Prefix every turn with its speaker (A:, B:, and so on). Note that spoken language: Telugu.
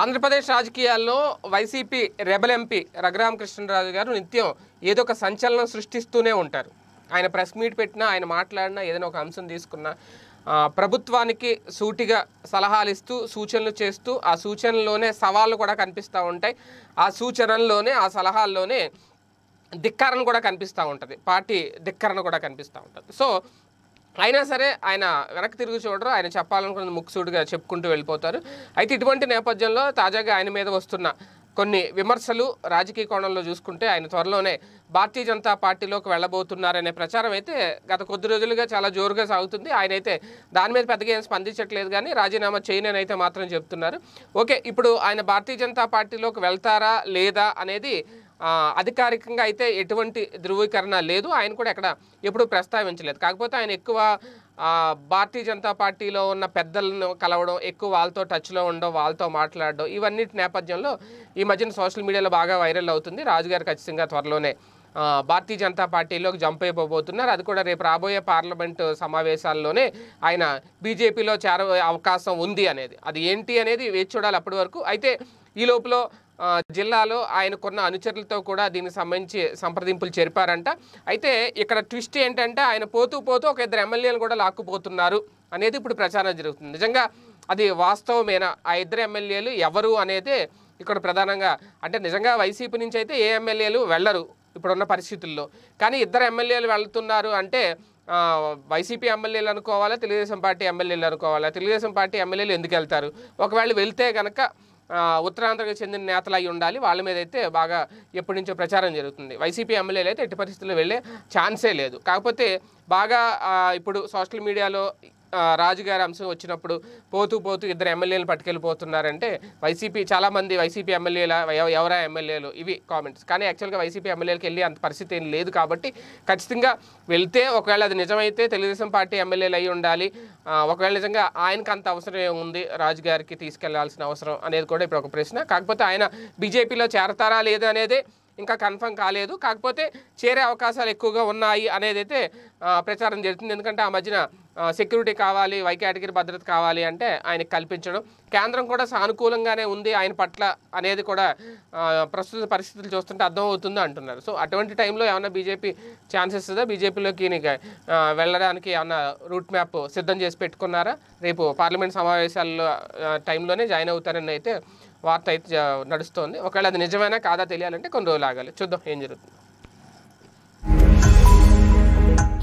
A: ఆంధ్రప్రదేశ్ రాజకీయాల్లో వైసీపీ రెబల్ ఎంపీ రఘురామకృష్ణరాజు గారు నిత్యం ఏదో ఒక సంచలనం సృష్టిస్తూనే ఉంటారు ఆయన ప్రెస్ మీట్ పెట్టినా ఆయన మాట్లాడినా ఏదైనా ఒక అంశం తీసుకున్నా ప్రభుత్వానికి సూటిగా సలహాలు ఇస్తూ సూచనలు చేస్తూ ఆ సూచనలోనే సవాళ్ళు కూడా కనిపిస్తూ ఉంటాయి ఆ సూచనల్లోనే ఆ సలహాల్లోనే ధిక్కరణ కూడా కనిపిస్తూ ఉంటుంది పార్టీ ధిక్కరణ కూడా కనిపిస్తూ ఉంటుంది సో అయినా సరే ఆయన వెనక్కి తిరిగి చూడరు ఆయన చెప్పాలనుకున్న ముక్సూడిగా చెప్పుకుంటూ వెళ్ళిపోతారు అయితే ఇటువంటి నేపథ్యంలో తాజాగా ఆయన మీద వస్తున్న కొన్ని విమర్శలు రాజకీయ కోణంలో చూసుకుంటే ఆయన త్వరలోనే భారతీయ జనతా పార్టీలోకి వెళ్ళబోతున్నారనే ప్రచారం అయితే గత కొద్ది రోజులుగా చాలా జోరుగా సాగుతుంది ఆయన అయితే దాని మీద పెద్దగా ఏం స్పందించట్లేదు కానీ రాజీనామా అయితే మాత్రం చెప్తున్నారు ఓకే ఇప్పుడు ఆయన భారతీయ జనతా పార్టీలోకి వెళ్తారా లేదా అనేది అధికారికంగా అయితే ఎటువంటి ధృవీకరణ లేదు ఆయన కూడా ఎక్కడ ఎప్పుడు ప్రస్తావించలేదు కాకపోతే ఆయన ఎక్కువ భారతీయ జనతా పార్టీలో ఉన్న పెద్దలను కలవడం ఎక్కువ వాళ్ళతో టచ్లో ఉండడం వాళ్ళతో మాట్లాడడం ఇవన్నీ నేపథ్యంలో ఈ మధ్యన సోషల్ మీడియాలో బాగా వైరల్ అవుతుంది రాజుగారు ఖచ్చితంగా త్వరలోనే భారతీయ జనతా పార్టీలోకి జంప్ అయిపోబోతున్నారు అది కూడా రేపు రాబోయే పార్లమెంట్ సమావేశాల్లోనే ఆయన బీజేపీలో చేర అవకాశం ఉంది అనేది అది ఏంటి అనేది వేచి చూడాలి అప్పటి వరకు అయితే ఈ లోపల జిల్లాలో ఆయనకున్న అనుచరులతో కూడా దీనికి సంబంధించి సంప్రదింపులు జరిపారంట అయితే ఇక్కడ ట్విస్ట్ ఏంటంటే ఆయన పోతూ పోతూ ఒక ఇద్దరు ఎమ్మెల్యేలు కూడా లాక్కుపోతున్నారు అనేది ఇప్పుడు ప్రచారం జరుగుతుంది నిజంగా అది వాస్తవమేనా ఆ ఇద్దరు ఎమ్మెల్యేలు ఎవరు అనేది ఇక్కడ ప్రధానంగా అంటే నిజంగా వైసీపీ నుంచి అయితే ఏ ఎమ్మెల్యేలు వెళ్ళరు ఇప్పుడున్న పరిస్థితుల్లో కానీ ఇద్దరు ఎమ్మెల్యేలు వెళ్తున్నారు అంటే వైసీపీ ఎమ్మెల్యేలు అనుకోవాలా తెలుగుదేశం పార్టీ ఎమ్మెల్యేలు అనుకోవాలా తెలుగుదేశం పార్టీ ఎమ్మెల్యేలు ఎందుకు వెళ్తారు ఒకవేళ వెళ్తే కనుక ఉత్తరాంధ్రకు చెందిన నేతలు అయి ఉండాలి వాళ్ళ మీద అయితే బాగా ఎప్పటి నుంచో ప్రచారం జరుగుతుంది వైసీపీ ఎమ్మెల్యేలు అయితే ఎట్టి పరిస్థితుల్లో వెళ్ళే ఛాన్సే లేదు కాకపోతే బాగా ఇప్పుడు సోషల్ మీడియాలో రాజుగారి అంశం వచ్చినప్పుడు పోతూ పోతూ ఇద్దరు ఎమ్మెల్యేలు పట్టుకెళ్ళిపోతున్నారంటే వైసీపీ చాలామంది వైసీపీ ఎమ్మెల్యేల ఎవరా ఎమ్మెల్యేలు ఇవి కామెంట్స్ కానీ యాక్చువల్గా వైసీపీ ఎమ్మెల్యేలకు వెళ్ళి అంత పరిస్థితి ఏం లేదు కాబట్టి ఖచ్చితంగా వెళ్తే ఒకవేళ అది నిజమైతే తెలుగుదేశం పార్టీ ఎమ్మెల్యేలు అయి ఉండాలి ఒకవేళ నిజంగా ఆయనకు అంత అవసరం ఏముంది రాజుగారికి తీసుకెళ్లాల్సిన అవసరం అనేది కూడా ఇప్పుడు ఒక ప్రశ్న కాకపోతే ఆయన బీజేపీలో చేరతారా లేదా అనేది ఇంకా కన్ఫర్మ్ కాలేదు కాకపోతే చేరే అవకాశాలు ఎక్కువగా ఉన్నాయి అనేది అయితే ప్రచారం జరుగుతుంది ఎందుకంటే ఆ మధ్యన సెక్యూరిటీ కావాలి వై కేటగిరీ భద్రత కావాలి అంటే ఆయనకు కల్పించడం కేంద్రం కూడా సానుకూలంగానే ఉంది ఆయన పట్ల అనేది కూడా ప్రస్తుత పరిస్థితులు చూస్తుంటే అర్థమవుతుంది అంటున్నారు సో అటువంటి టైంలో ఏమైనా బీజేపీ ఛాన్సెస్ ఉందా బీజేపీలోకి వెళ్ళడానికి ఏమైనా రూట్ మ్యాప్ సిద్ధం చేసి పెట్టుకున్నారా రేపు పార్లమెంట్ సమావేశాల్లో టైంలోనే జాయిన్ అవుతారని అయితే వార్త అయితే నడుస్తోంది ఒకవేళ అది నిజమైనా కాదా తెలియాలంటే కొన్ని రోజులు ఆగాలి చూద్దాం ఏం జరుగుతుంది